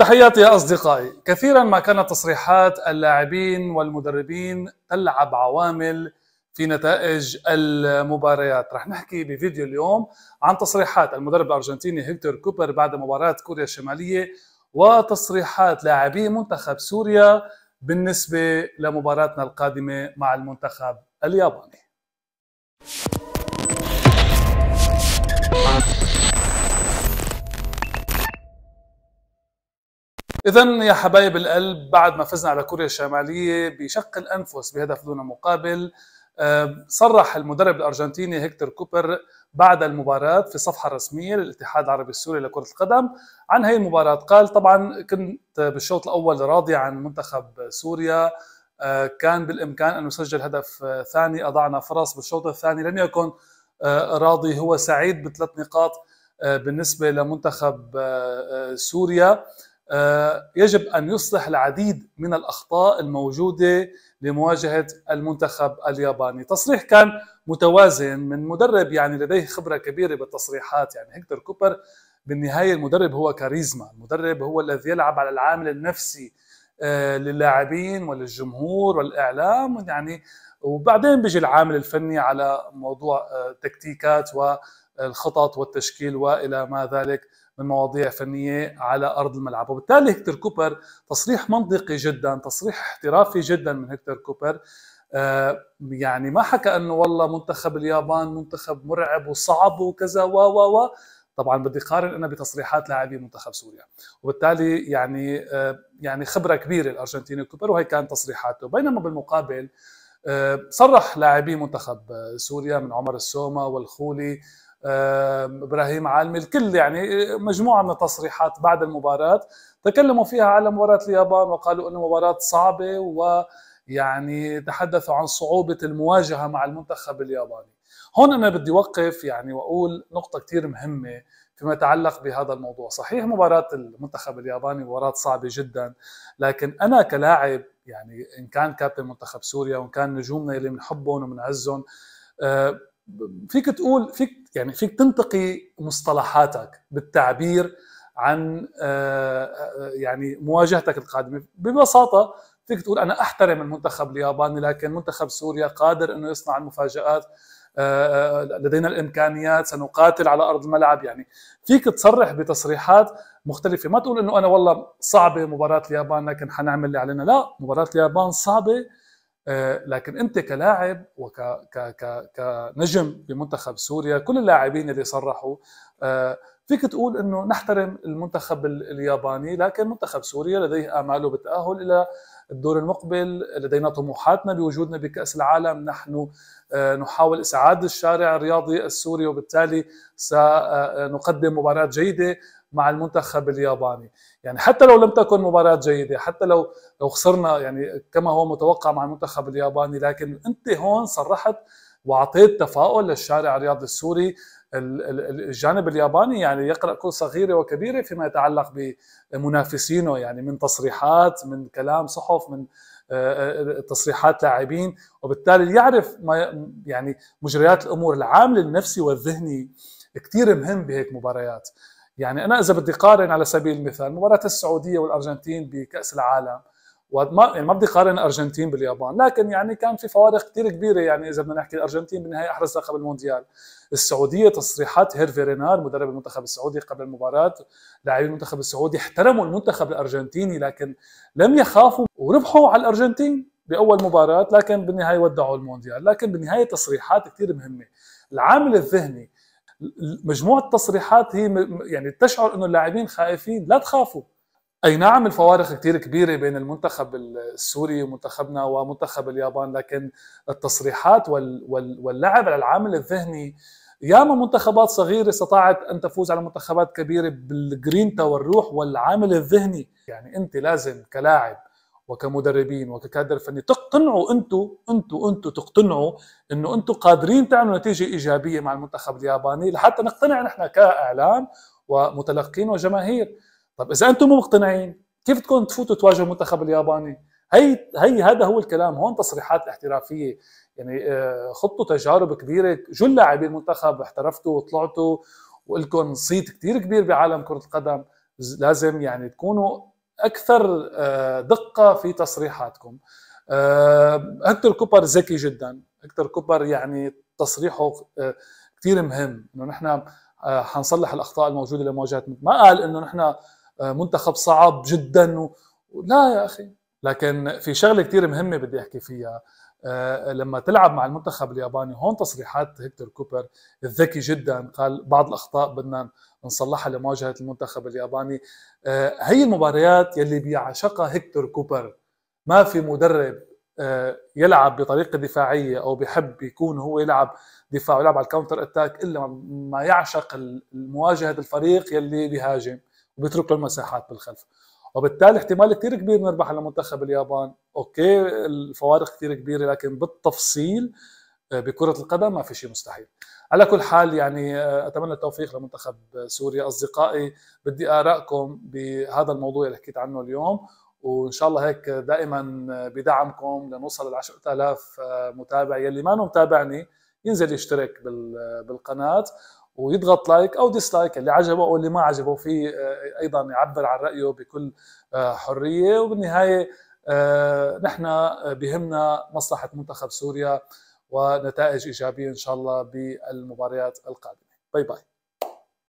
تحياتي يا أصدقائي كثيرا ما كانت تصريحات اللاعبين والمدربين تلعب عوامل في نتائج المباريات رح نحكي بفيديو اليوم عن تصريحات المدرب الأرجنتيني هيكتور كوبر بعد مباراة كوريا الشمالية وتصريحات لاعبي منتخب سوريا بالنسبة لمباراتنا القادمة مع المنتخب الياباني إذا يا حبايب القلب بعد ما فزنا على كوريا الشمالية بشق الأنفس بهدف دون مقابل صرح المدرب الارجنتيني هيكتور كوبر بعد المباراه في الصفحه الرسميه للاتحاد العربي السوري لكره القدم عن هي المباراه قال طبعا كنت بالشوط الاول راضي عن منتخب سوريا آه، كان بالامكان ان نسجل هدف ثاني اضعنا فرص بالشوط الثاني لم يكن آه، راضي هو سعيد بثلاث نقاط آه، بالنسبه لمنتخب سوريا آه، يجب ان يصلح العديد من الاخطاء الموجوده لمواجهه المنتخب الياباني، تصريح كان متوازن من مدرب يعني لديه خبره كبيره بالتصريحات يعني هيكتور كوبر بالنهايه المدرب هو كاريزما، المدرب هو الذي يلعب على العامل النفسي آه، للاعبين وللجمهور والاعلام يعني وبعدين بيجي العامل الفني على موضوع آه، تكتيكات والخطط والتشكيل والى ما ذلك من مواضيع فنيه على ارض الملعب وبالتالي هكتر كوبر تصريح منطقي جدا تصريح احترافي جدا من هكتر كوبر آه، يعني ما حكى انه والله منتخب اليابان منتخب مرعب وصعب وكذا و و و طبعا بدي قارن انا بتصريحات لاعبي منتخب سوريا وبالتالي يعني آه، يعني خبره كبيره الارجنتيني كوبر وهي كانت تصريحاته بينما بالمقابل آه، صرح لاعبي منتخب سوريا من عمر السومة والخولي ابراهيم عالمي الكل يعني مجموعه من التصريحات بعد المباراه تكلموا فيها على مباراه اليابان وقالوا انه مباراه صعبه ويعني تحدثوا عن صعوبه المواجهه مع المنتخب الياباني هون انا بدي اوقف يعني واقول نقطه كثير مهمه فيما يتعلق بهذا الموضوع صحيح مباراة المنتخب الياباني مباراة صعبة جدا لكن أنا كلاعب يعني إن كان كابتن منتخب سوريا وإن كان نجومنا اللي بنحبهم وبنعزهم آه، فيك تقول فيك يعني فيك تنتقي مصطلحاتك بالتعبير عن آه، آه، يعني مواجهتك القادمه ببساطه فيك تقول انا احترم المنتخب الياباني لكن منتخب سوريا قادر انه يصنع المفاجات آه، لدينا الامكانيات سنقاتل على ارض الملعب يعني فيك تصرح بتصريحات مختلفه ما تقول انه انا والله صعبه مباراه اليابان لكن حنعمل اللي علينا لا مباراه اليابان صعبه آه، لكن انت كلاعب وكنجم كنجم بمنتخب سوريا كل اللاعبين اللي صرحوا آه، فيك تقول انه نحترم المنتخب الياباني لكن منتخب سوريا لديه اماله بالتاهل الى الدور المقبل لدينا طموحاتنا بوجودنا بكاس العالم نحن آه، نحاول اسعاد الشارع الرياضي السوري وبالتالي سنقدم مباراه جيده مع المنتخب الياباني يعني حتى لو لم تكن مباراة جيدة حتى لو لو خسرنا يعني كما هو متوقع مع المنتخب الياباني لكن أنت هون صرحت وأعطيت تفاؤل للشارع الرياضي السوري الجانب الياباني يعني يقرأ كل صغيرة وكبيرة فيما يتعلق بمنافسينه يعني من تصريحات من كلام صحف من آه، آه، تصريحات لاعبين وبالتالي يعرف ما يعني مجريات الامور العامل النفسي والذهني كثير مهم بهيك مباريات يعني انا اذا بدي قارن على سبيل المثال مباراه السعوديه والارجنتين بكاس العالم وما يعني ما بدي قارن الارجنتين باليابان لكن يعني كان في فوارق كثير كبيره يعني اذا بدنا نحكي الارجنتين بالنهايه احرز لقب المونديال السعوديه تصريحات هيرفي رينار مدرب المنتخب السعودي قبل المباراه لاعبي المنتخب السعودي احترموا المنتخب الارجنتيني لكن لم يخافوا وربحوا على الارجنتين باول مباراه لكن بالنهايه ودعوا المونديال لكن بالنهايه تصريحات كثير مهمه العامل الذهني مجموعه تصريحات هي يعني تشعر انه اللاعبين خائفين لا تخافوا اي نعم الفوارق كثير كبيره بين المنتخب السوري ومنتخبنا ومنتخب اليابان لكن التصريحات واللعب على العامل الذهني ياما منتخبات صغيرة استطاعت أن تفوز على منتخبات كبيرة بالجرينتا والروح والعامل الذهني يعني أنت لازم كلاعب وكمدربين وككادر فني تقتنعوا انتم انتم انتم تقتنعوا انه انتم قادرين تعملوا نتيجه ايجابيه مع المنتخب الياباني لحتى نقتنع نحن كاعلام ومتلقين وجماهير طب اذا انتم مو مقتنعين كيف بدكم تفوتوا تواجهوا المنتخب الياباني هي هي هذا هو الكلام هون تصريحات احترافيه يعني آه، خطوا تجارب كبيره جل لاعبي المنتخب احترفتوا وطلعتوا ولكم صيت كثير كبير بعالم كره القدم لازم يعني تكونوا اكثر آه، دقه في تصريحاتكم هكتور آه، كوبر ذكي جدا هكتور كوبر يعني تصريحه آه، كثير مهم انه نحن حنصلح الاخطاء الموجوده لمواجهه ما قال انه نحن منتخب صعب جدا و... لا يا اخي لكن في شغله كثير مهمه بدي احكي فيها آه، لما تلعب مع المنتخب الياباني هون تصريحات هيكتور كوبر الذكي جدا قال بعض الاخطاء بدنا نصلحها لمواجهه المنتخب الياباني آه، هي المباريات يلي بيعشقها هيكتور كوبر ما في مدرب آه، يلعب بطريقه دفاعيه او بحب يكون هو يلعب دفاع ويلعب على الكاونتر اتاك الا ما يعشق مواجهه الفريق يلي بيهاجم وبيترك له المساحات بالخلف وبالتالي احتمال كثير كبير نربح على منتخب اليابان اوكي الفوارق كثير كبيره لكن بالتفصيل آه، بكره القدم ما في شيء مستحيل على كل حال يعني آه، اتمنى التوفيق لمنتخب سوريا اصدقائي بدي ارائكم بهذا الموضوع اللي حكيت عنه اليوم وان شاء الله هيك دائما آه، بدعمكم لنوصل ل 10000 متابع يلي ما متابعني ينزل يشترك بالقناه ويضغط لايك او ديسلايك اللي عجبه او اللي ما عجبه في آه، ايضا يعبر عن رايه بكل آه، حريه وبالنهايه آه، نحن بهمنا مصلحه منتخب سوريا ونتائج ايجابيه ان شاء الله بالمباريات القادمه باي باي